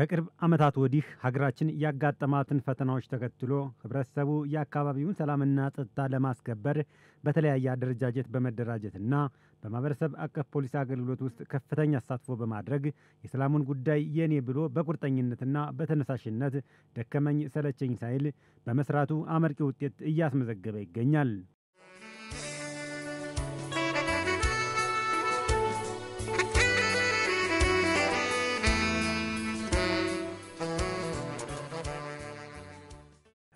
ከቅርብ ዓመታት ወዲህ ሀገራችን ያጋጠማትን ፈተናዎች ተከትሎ ህብረተሰቡ የአካባቢውን ሰላምና ጸጥታ ለማስከበር በተለያየ አደረጃጀት በመደራጀትና በማህበረሰብ አቀፍ ፖሊስ አገልግሎት ውስጥ ከፍተኛ አሳትፎ በማድረግ የሰላሙን ጉዳይ የኔ ብሎ በቁርጠኝነትና በተነሳሽነት ደከመኝ ሰለቸኝ ሳይል በመስራቱ አመርቂ ውጤት እያስመዘገበ ይገኛል።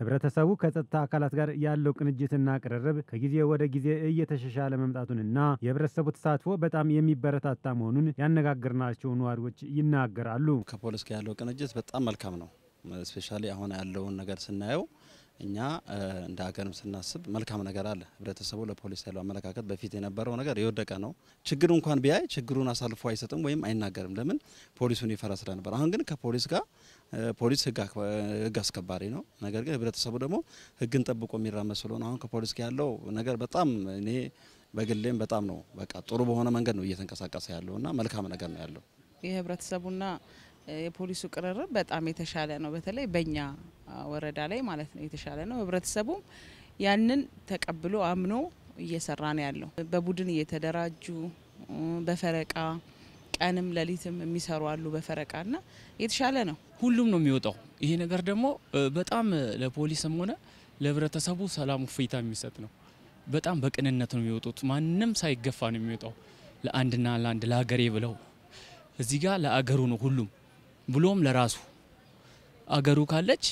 ህብረተሰቡ ከጸጥታ አካላት ጋር ያለው ቅንጅትና ቅርርብ ከጊዜ ወደ ጊዜ እየተሻሻለ መምጣቱንና የህብረተሰቡ ተሳትፎ በጣም የሚበረታታ መሆኑን ያነጋገርናቸው ነዋሪዎች ይናገራሉ። ከፖሊስ ጋር ያለው ቅንጅት በጣም መልካም ነው። ስፔሻሊ አሁን ያለውን ነገር ስናየው እኛ እንደ ሀገርም ስናስብ መልካም ነገር አለ። ህብረተሰቡ ለፖሊስ ያለው አመለካከት በፊት የነበረው ነገር የወደቀ ነው። ችግር እንኳን ቢያይ ችግሩን አሳልፎ አይሰጥም ወይም አይናገርም። ለምን ፖሊሱን ይፈራ ስለነበር። አሁን ግን ከፖሊስ ጋር ፖሊስ ህግ አስከባሪ ነው። ነገር ግን ህብረተሰቡ ደግሞ ህግን ጠብቆ የሚራመድ ስለሆነ አሁን ከፖሊስ ጋር ያለው ነገር በጣም እኔ በግሌም በጣም ነው በቃ ጥሩ በሆነ መንገድ ነው እየተንቀሳቀሰ ያለው እና መልካም ነገር ነው ያለው የህብረተሰቡና የፖሊሱ ቅርርብ በጣም የተሻለ ነው። በተለይ በእኛ ወረዳ ላይ ማለት ነው የተሻለ ነው። ህብረተሰቡም ያንን ተቀብሎ አምኖ እየሰራ ነው ያለው። በቡድን እየተደራጁ በፈረቃ ቀንም ሌሊትም የሚሰሩ አሉ በፈረቃና የተሻለ ነው። ሁሉም ነው የሚወጣው። ይሄ ነገር ደግሞ በጣም ለፖሊስም ሆነ ለህብረተሰቡ ሰላሙ ፍይታ የሚሰጥ ነው። በጣም በቅንነት ነው የሚወጡት። ማንም ሳይገፋ ነው የሚወጣው ለአንድና ለአንድ ለሀገሬ ብለው እዚህ ጋር ለአገሩ ነው ሁሉም ብሎም ለራሱ አገሩ ካለች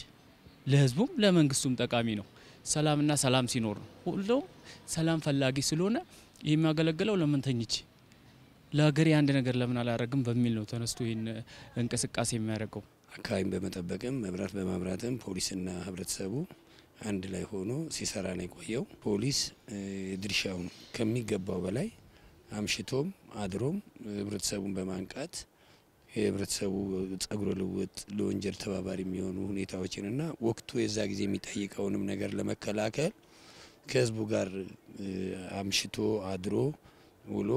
ለህዝቡም ለመንግስቱም ጠቃሚ ነው። ሰላምና ሰላም ሲኖር ሁሉም ሰላም ፈላጊ ስለሆነ የሚያገለግለው ለምን ተኝች ለሀገሬ አንድ ነገር ለምን አላደረግም በሚል ነው ተነስቶ ይህን እንቅስቃሴ የሚያደርገው። አካባቢን በመጠበቅም መብራት በማብራትም ፖሊስና ህብረተሰቡ አንድ ላይ ሆኖ ሲሰራ ነው የቆየው። ፖሊስ ድርሻውን ከሚገባው በላይ አምሽቶም አድሮም ህብረተሰቡን በማንቃት የህብረተሰቡ ጸጉረ ልውጥ ለወንጀል ተባባሪ የሚሆኑ ሁኔታዎችን እና ወቅቱ የዛ ጊዜ የሚጠይቀውንም ነገር ለመከላከል ከህዝቡ ጋር አምሽቶ አድሮ ውሎ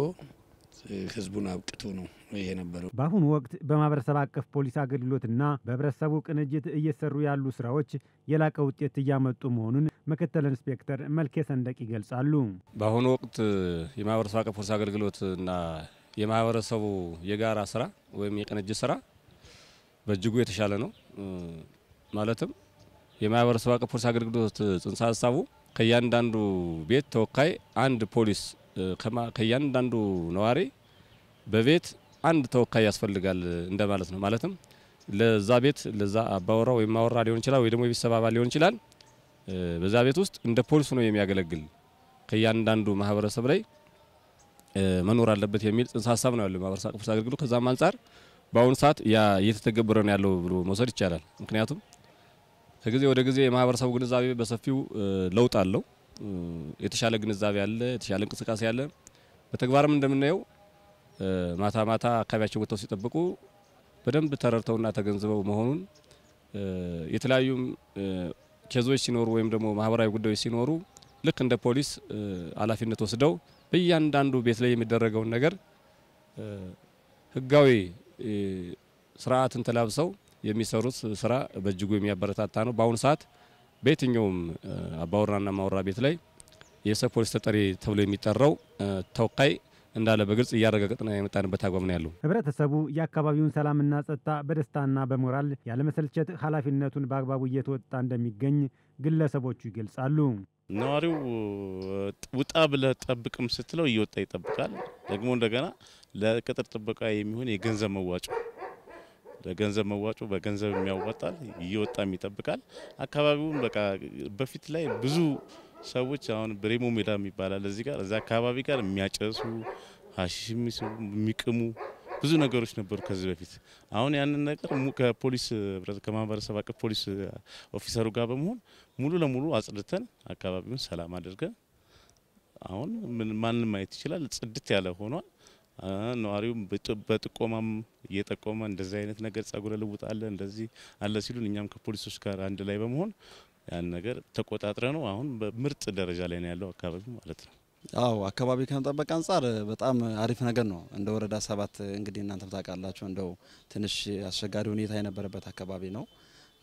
ህዝቡን አብቅቶ ነው የነበረው። በአሁኑ ወቅት በማህበረሰብ አቀፍ ፖሊስ አገልግሎትና በህብረተሰቡ ቅንጅት እየሰሩ ያሉ ስራዎች የላቀ ውጤት እያመጡ መሆኑን ምክትል ኢንስፔክተር መልኬ ሰንደቅ ይገልጻሉ። በአሁኑ ወቅት የማህበረሰብ አቀፍ ፖሊስ አገልግሎትና የማህበረሰቡ የጋራ ስራ ወይም የቅንጅት ስራ በእጅጉ የተሻለ ነው። ማለትም የማህበረሰብ አቀፍ ፖሊስ አገልግሎት ጽንሰ ሀሳቡ ከእያንዳንዱ ቤት ተወካይ አንድ ፖሊስ ከእያንዳንዱ ነዋሪ በቤት አንድ ተወካይ ያስፈልጋል እንደማለት ነው። ማለትም ለዛ ቤት ለዛ አባወራ ወይም ማወራ ሊሆን ይችላል፣ ወይ ደግሞ የቤተሰብ አባል ሊሆን ይችላል። በዛ ቤት ውስጥ እንደ ፖሊስ ነው የሚያገለግል ከእያንዳንዱ ማህበረሰብ ላይ መኖር አለበት የሚል ጽንሰ ሀሳብ ነው ያለው የማህበረሰብ አቀፍ አገልግሎት። ከዛም አንጻር በአሁኑ ሰዓት ያ እየተተገበረ ነው ያለው ብሎ መውሰድ ይቻላል። ምክንያቱም ከጊዜ ወደ ጊዜ የማህበረሰቡ ግንዛቤ በሰፊው ለውጥ አለው። የተሻለ ግንዛቤ አለ፣ የተሻለ እንቅስቃሴ አለ። በተግባርም እንደምናየው ማታ ማታ አካባቢያቸው ወጥተው ሲጠብቁ በደንብ ተረድተውና ተገንዝበው መሆኑን የተለያዩ ኬዞች ሲኖሩ ወይም ደግሞ ማህበራዊ ጉዳዮች ሲኖሩ ልክ እንደ ፖሊስ ኃላፊነት ወስደው በእያንዳንዱ ቤት ላይ የሚደረገውን ነገር ህጋዊ ስርዓትን ተላብሰው የሚሰሩት ስራ በእጅጉ የሚያበረታታ ነው። በአሁኑ ሰዓት በየትኛውም አባወራና ማወራ ቤት ላይ የሰብ ፖሊስ ተጠሪ ተብሎ የሚጠራው ተወካይ እንዳለ በግልጽ እያረጋገጥን የመጣንበት አግባብ ነው ያለው። ህብረተሰቡ የአካባቢውን ሰላምና ጸጥታ በደስታና በሞራል ያለመሰልቸት ኃላፊነቱን በአግባቡ እየተወጣ እንደሚገኝ ግለሰቦቹ ይገልጻሉ። ነዋሪው ውጣ ብለህ ጠብቅም ስትለው እየወጣ ይጠብቃል። ደግሞ እንደገና ለቅጥር ጥበቃ የሚሆን የገንዘብ መዋጮ ለገንዘብ መዋጮ በገንዘብ የሚያዋጣል እየወጣም ይጠብቃል። አካባቢውን በቃ በፊት ላይ ብዙ ሰዎች አሁን ብሬሞ ሜዳ ይባላል እዚህ ጋር እዚ አካባቢ ጋር የሚያጨሱ ሀሺሽ የሚቅሙ ብዙ ነገሮች ነበሩ ከዚህ በፊት። አሁን ያንን ነገር ከፖሊስ ከማህበረሰብ አቀፍ ፖሊስ ኦፊሰሩ ጋር በመሆን ሙሉ ለሙሉ አጽድተን አካባቢውን ሰላም አድርገን አሁን ማንም ማየት ይችላል። ጽድት ያለ ሆኗል። ነዋሪውም በጥቆማም እየጠቆመ እንደዚህ አይነት ነገር ጸጉረ ልውጥ አለ እንደዚህ አለ ሲሉን እኛም ከፖሊሶች ጋር አንድ ላይ በመሆን ያን ነገር ተቆጣጥረ ነው አሁን በምርጥ ደረጃ ላይ ነው ያለው አካባቢ ማለት ነው። አዎ አካባቢ ከመጠበቅ አንጻር በጣም አሪፍ ነገር ነው። እንደ ወረዳ ሰባት እንግዲህ እናንተም ታውቃላችሁ እንደው ትንሽ አስቸጋሪ ሁኔታ የነበረበት አካባቢ ነው።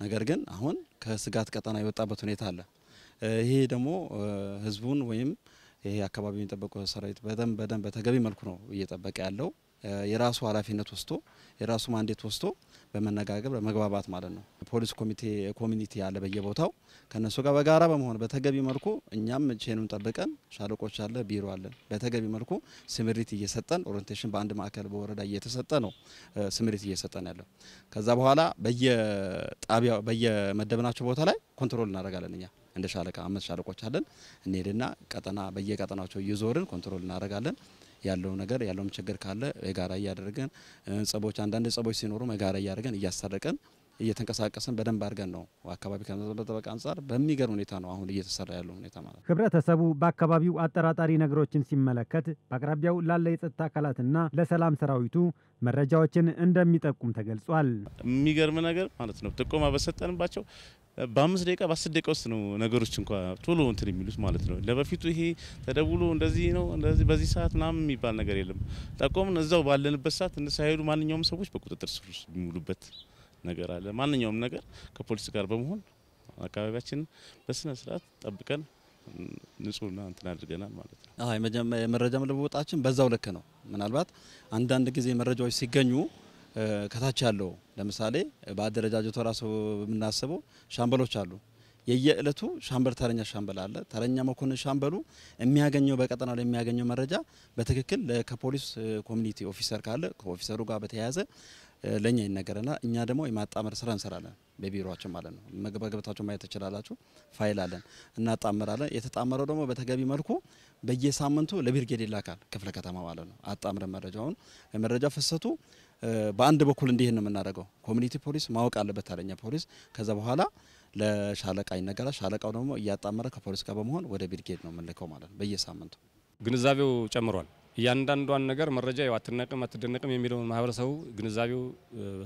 ነገር ግን አሁን ከስጋት ቀጠና የወጣበት ሁኔታ አለ። ይሄ ደግሞ ህዝቡን ወይም ይሄ አካባቢ የሚጠበቁ ሰራዊት በደንብ በደንብ በተገቢ መልኩ ነው እየጠበቀ ያለው። የራሱ ኃላፊነት ወስቶ የራሱ ማንዴት ወስቶ በመነጋገር በመግባባት ማለት ነው። ፖሊስ ኮሚቴ ኮሚኒቲ ያለ በየቦታው ከነሱ ጋር በጋራ በመሆን በተገቢ መልኩ እኛም ቼኑን ጠብቀን ሻለቆች አለ ቢሮ አለን። በተገቢ መልኩ ስምሪት እየሰጠን ኦሪንቴሽን በአንድ ማዕከል በወረዳ እየተሰጠ ነው ስምሪት እየሰጠን ያለው። ከዛ በኋላ በየጣቢያ በየመደብናቸው ቦታ ላይ ኮንትሮል እናደርጋለን እኛ እንደ ሻለቃ አምስት ሻለቆች አለን። እንሄድና ቀጠና በየቀጠናቸው እየዞርን ኮንትሮል እናደርጋለን። ያለው ነገር ያለውም ችግር ካለ የጋራ እያደረገን ጸቦች አንዳንድ ጸቦች ሲኖሩም የጋራ እያደረገን እያሳረቀን እየተንቀሳቀስን በደንብ አድርገን ነው። አካባቢ ከመጠበቅ አንጻር በሚገርም ሁኔታ ነው አሁን እየተሰራ ያለው ሁኔታ ማለት ነው። ህብረተሰቡ በአካባቢው አጠራጣሪ ነገሮችን ሲመለከት በአቅራቢያው ላለ የጸጥታ አካላትና ለሰላም ሰራዊቱ መረጃዎችን እንደሚጠቁም ተገልጿል። የሚገርም ነገር ማለት ነው። ጥቆማ በሰጠንባቸው በአምስት ደቂቃ በአስር ደቂቃ ውስጥ ነው ነገሮች እንኳ ቶሎ እንትን የሚሉት ማለት ነው። ለበፊቱ ይሄ ተደውሎ እንደዚህ ነው እንደዚህ በዚህ ሰዓት ምናምን የሚባል ነገር የለም። ጠቆምን እዛው ባለንበት ሰዓት ሳይሄዱ ማንኛውም ሰዎች በቁጥጥር ስር ውስጥ የሚውሉበት ነገር አለ። ማንኛውም ነገር ከፖሊስ ጋር በመሆን አካባቢያችን በስነ ስርዓት ጠብቀን ንጹህና እንትን አድርገናል ማለት ነው። አይ መረጃ በዛው ልክ ነው። ምናልባት አንዳንድ ጊዜ መረጃዎች ሲገኙ ከታች ያለው ለምሳሌ በአደረጃጀቱ ራሱ የምናስበው ሻምበሎች አሉ። የየእለቱ ሻምበል ተረኛ ሻምበል አለ። ተረኛ መኮንን ሻምበሉ የሚያገኘው በቀጠናው ላይ የሚያገኘው መረጃ በትክክል ከፖሊስ ኮሚኒቲ ኦፊሰር ካለ ከኦፊሰሩ ጋር በተያያዘ ለእኛ ይነገረና እኛ ደግሞ የማጣመር ስራ እንሰራለን በቢሮቸው ማለት ነው። መግባግባታቸው ማየት ትችላላችሁ። ፋይል አለን፣ እናጣምራለን። የተጣመረው ደግሞ በተገቢ መልኩ በየሳምንቱ ለብርጌድ ይላካል፣ ክፍለ ከተማ ማለት ነው። አጣምረ መረጃውን መረጃ ፍሰቱ በአንድ በኩል እንዲህ ነው የምናደርገው። ኮሚኒቲ ፖሊስ ማወቅ አለበት አለኛ ፖሊስ። ከዛ በኋላ ለሻለቃ ይነገራል። ሻለቃው ደግሞ እያጣመረ ከፖሊስ ጋር በመሆን ወደ ብርጌድ ነው የምንልከው ማለት ነው። በየሳምንቱ ግንዛቤው ጨምሯል። እያንዳንዷን ነገር መረጃ ያው አትናቅም አትደነቅም የሚለውን ማህበረሰቡ ግንዛቤው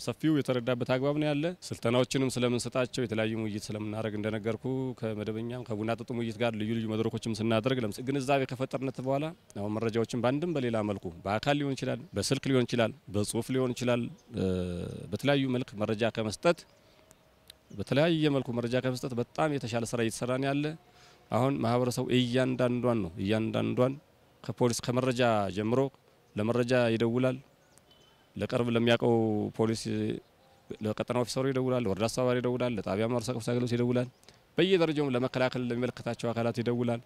ሰፊው የተረዳበት አግባብ ነው ያለ። ስልጠናዎችንም ስለምንሰጣቸው የተለያዩ ውይይት ስለምናደርግ እንደነገርኩ ከመደበኛም ከቡና ጥጡም ውይይት ጋር ልዩ ልዩ መድረኮችም ስናደርግ ግንዛቤ ከፈጠርነት በኋላ አሁን መረጃዎችን በአንድም በሌላ መልኩ በአካል ሊሆን ይችላል፣ በስልክ ሊሆን ይችላል፣ በጽሁፍ ሊሆን ይችላል፣ በተለያዩ መልክ መረጃ ከመስጠት በተለያየ መልኩ መረጃ ከመስጠት በጣም የተሻለ ስራ እየተሰራ ነው ያለ። አሁን ማህበረሰቡ እያንዳንዷን ነው እያንዳንዷን ከፖሊስ ከመረጃ ጀምሮ ለመረጃ ይደውላል። ለቅርብ ለሚያውቀው ፖሊስ ለቀጠና ኦፊሰሩ ይደውላል፣ ለወረዳ አስተባባሪ ይደውላል፣ ለጣቢያ ማህበረሰብ አገልግሎት ይደውላል፣ በየደረጃውም ለመከላከል ለሚመለከታቸው አካላት ይደውላል።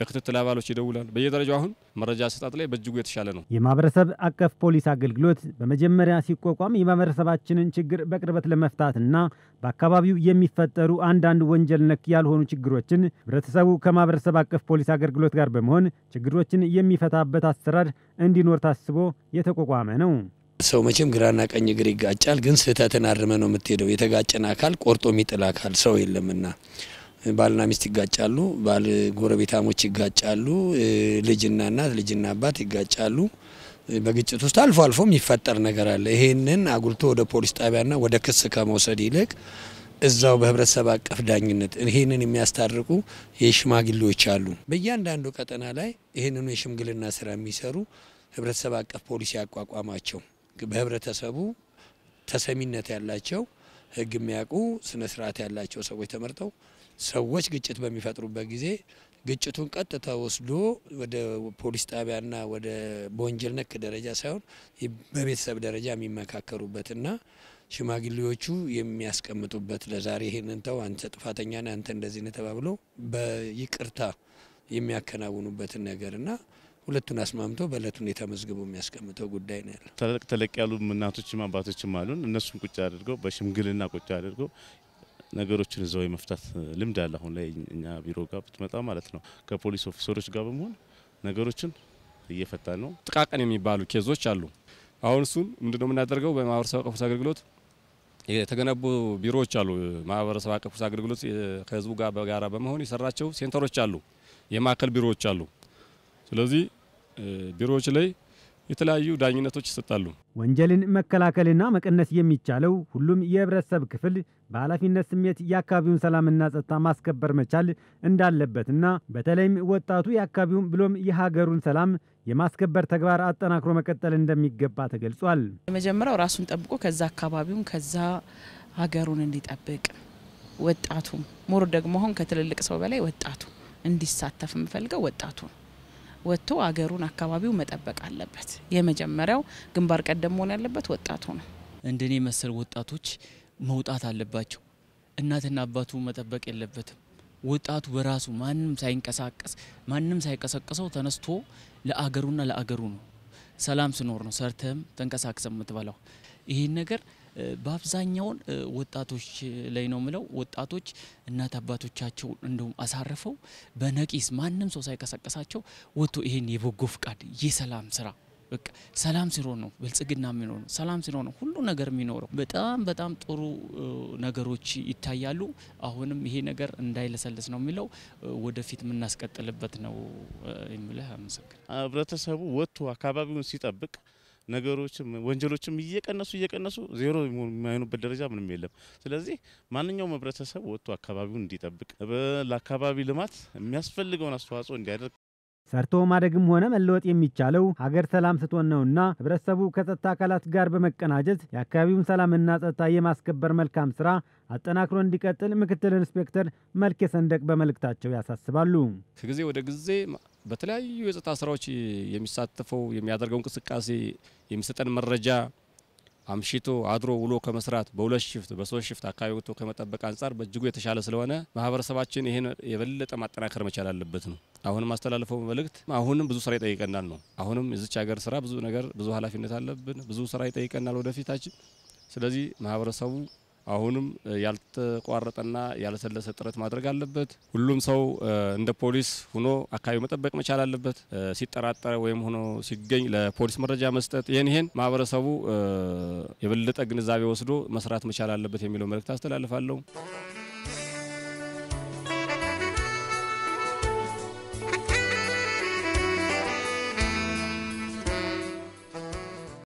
ለክትትል አባሎች ይደውላል። በየደረጃው አሁን መረጃ አሰጣጥ ላይ በእጅጉ የተሻለ ነው። የማህበረሰብ አቀፍ ፖሊስ አገልግሎት በመጀመሪያ ሲቋቋም የማህበረሰባችንን ችግር በቅርበት ለመፍታትና በአካባቢው የሚፈጠሩ አንዳንድ ወንጀል ነክ ያልሆኑ ችግሮችን ህብረተሰቡ ከማህበረሰብ አቀፍ ፖሊስ አገልግሎት ጋር በመሆን ችግሮችን የሚፈታበት አሰራር እንዲኖር ታስቦ የተቋቋመ ነው። ሰው መቼም ግራና ቀኝ እግር ይጋጫል፣ ግን ስህተትን አርመ ነው የምትሄደው። የተጋጨን አካል ቆርጦ የሚጥል አካል ሰው የለምና ባልና ሚስት ይጋጫሉ፣ ባል ጎረቤታሞች ይጋጫሉ፣ ልጅና እናት ልጅና አባት ይጋጫሉ። በግጭት ውስጥ አልፎ አልፎ የሚፈጠር ነገር አለ። ይሄንን አጉልቶ ወደ ፖሊስ ጣቢያና ወደ ክስ ከመውሰድ ይልቅ እዛው በህብረተሰብ አቀፍ ዳኝነት ይህንን የሚያስታርቁ የሽማግሌዎች አሉ። በእያንዳንዱ ቀጠና ላይ ይህንኑ የሽምግልና ስራ የሚሰሩ ህብረተሰብ አቀፍ ፖሊስ ያቋቋማቸው በህብረተሰቡ ተሰሚነት ያላቸው ህግ የሚያውቁ ስነ ስርዓት ያላቸው ሰዎች ተመርጠው ሰዎች ግጭት በሚፈጥሩበት ጊዜ ግጭቱን ቀጥታ ወስዶ ወደ ፖሊስ ጣቢያና ወደ በወንጀል ነክ ደረጃ ሳይሆን በቤተሰብ ደረጃ የሚመካከሩበትና ሽማግሌዎቹ የሚያስቀምጡበት ለዛሬ ይህንን ተው፣ አንተ ጥፋተኛ ነህ፣ አንተ እንደዚህ ነህ ተባብሎ በይቅርታ የሚያከናውኑበትን ነገርና ሁለቱን አስማምቶ በእለት ሁኔታ መዝግቦ የሚያስቀምጠው ጉዳይ ነው ያለው። ተለቅ ተለቅ ያሉ እናቶችም አባቶችም አሉን። እነሱም ቁጭ አድርገው በሽምግልና ቁጭ አድርገው ነገሮችን እዛው የመፍታት ልምድ አለ። አሁን ላይ እኛ ቢሮ ጋር ብትመጣ ማለት ነው ከፖሊስ ኦፊሰሮች ጋር በመሆን ነገሮችን እየፈታ ነው። ጥቃቅን የሚባሉ ኬዞች አሉ። አሁን እሱን ምንድነው የምናደርገው? በማህበረሰብ አቀፍ አገልግሎት የተገነቡ ቢሮዎች አሉ። ማህበረሰብ አቀፍ አገልግሎት ከህዝቡ ጋር በጋራ በመሆን የሰራቸው ሴንተሮች አሉ፣ የማዕከል ቢሮዎች አሉ። ስለዚህ ቢሮዎች ላይ የተለያዩ ዳኝነቶች ይሰጣሉ። ወንጀልን መከላከልና መቀነስ የሚቻለው ሁሉም የህብረተሰብ ክፍል በኃላፊነት ስሜት የአካባቢውን ሰላምና ጸጥታ ማስከበር መቻል እንዳለበትና በተለይም ወጣቱ የአካባቢውን ብሎም የሀገሩን ሰላም የማስከበር ተግባር አጠናክሮ መቀጠል እንደሚገባ ተገልጿል። የመጀመሪያው ራሱን ጠብቆ ከዛ አካባቢውን ከዛ ሀገሩን እንዲጠብቅ ወጣቱም ሞር ደግሞ አሁን ከትልልቅ ሰው በላይ ወጣቱ እንዲሳተፍ የምፈልገው ወጣቱ ወጥቶ አገሩን አካባቢው መጠበቅ አለበት። የመጀመሪያው ግንባር ቀደም መሆን ያለበት ወጣቱ ነው። እንደኔ መሰል ወጣቶች መውጣት አለባቸው። እናትና አባቱ መጠበቅ የለበትም። ወጣቱ በራሱ ማንም ሳይንቀሳቀስ ማንም ሳይቀሰቅሰው ተነስቶ ለአገሩና ለአገሩ ነው። ሰላም ስኖር ነው ሰርተም ተንቀሳቅሰ የምትበላው። ይህን ነገር በአብዛኛውን ወጣቶች ላይ ነው ምለው። ወጣቶች እናት አባቶቻቸው እንደውም አሳርፈው በነቂስ ማንም ሰው ሳይቀሰቀሳቸው ወጥቶ ይህን የበጎ ፍቃድ የሰላም ስራ በቃ ሰላም ሲኖር ነው ብልጽግና የሚኖር ነው። ሰላም ሲኖር ነው ሁሉ ነገር የሚኖረው። በጣም በጣም ጥሩ ነገሮች ይታያሉ። አሁንም ይሄ ነገር እንዳይለሰልስ ነው የሚለው ወደፊት የምናስቀጥልበት ነው የሚለህ። አመሰግን። ህብረተሰቡ ወጥቶ አካባቢውን ሲጠብቅ ነገሮችም ወንጀሎችም እየቀነሱ እየቀነሱ ዜሮ የማይሆኑበት ደረጃ ምንም የለም። ስለዚህ ማንኛውም ህብረተሰብ ወጥቶ አካባቢውን እንዲጠብቅ ለአካባቢ ልማት የሚያስፈልገውን አስተዋጽኦ እንዲያደርግ ሰርቶ ማደግም ሆነ መለወጥ የሚቻለው ሀገር ሰላም ስትሆን ነውና ህብረተሰቡ ከጸጥታ አካላት ጋር በመቀናጀት የአካባቢውን ሰላምና ጸጥታ የማስከበር መልካም ስራ አጠናክሮ እንዲቀጥል ምክትል ኢንስፔክተር መልኬ ሰንደቅ በመልእክታቸው ያሳስባሉ። ከጊዜ ወደ ጊዜ በተለያዩ የጸጥታ ስራዎች የሚሳተፈው የሚያደርገው እንቅስቃሴ የሚሰጠን መረጃ አምሽቶ አድሮ ውሎ ከመስራት በሁለት ሽፍት በሶስት ሽፍት አካባቢ ወጥቶ ከመጠበቅ አንጻር በእጅጉ የተሻለ ስለሆነ ማህበረሰባችን ይህን የበለጠ ማጠናከር መቻል አለበት ነው። አሁንም አስተላልፈው መልእክት አሁንም ብዙ ስራ ይጠይቀናል ነው። አሁንም የዚች ሀገር ስራ ብዙ ነገር ብዙ ኃላፊነት አለብን። ብዙ ስራ ይጠይቀናል ወደፊታችን። ስለዚህ ማህበረሰቡ አሁንም ያልተቋረጠና ያለሰለሰ ጥረት ማድረግ አለበት። ሁሉም ሰው እንደ ፖሊስ ሆኖ አካባቢ መጠበቅ መቻል አለበት። ሲጠራጠረ ወይም ሆኖ ሲገኝ ለፖሊስ መረጃ መስጠት፣ ይህን ይህን ማህበረሰቡ የበለጠ ግንዛቤ ወስዶ መስራት መቻል አለበት የሚለው መልእክት አስተላልፋለሁ።